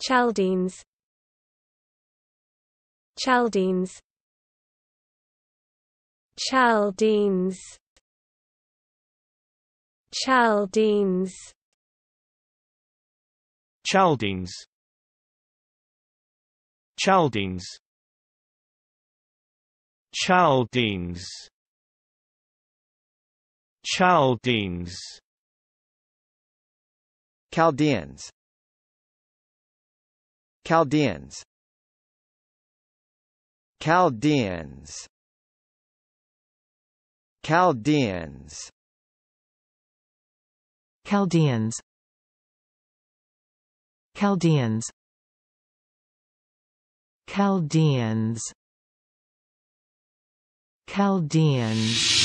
Chaldeans Chaldeans Chaldeans Chaldeans Chaldeans Chaldeans Chaldeans Chaldeans Chaldeans Chaldeans Chaldeans Chaldeans Chaldeans Chaldeans Chaldeans Chaldeans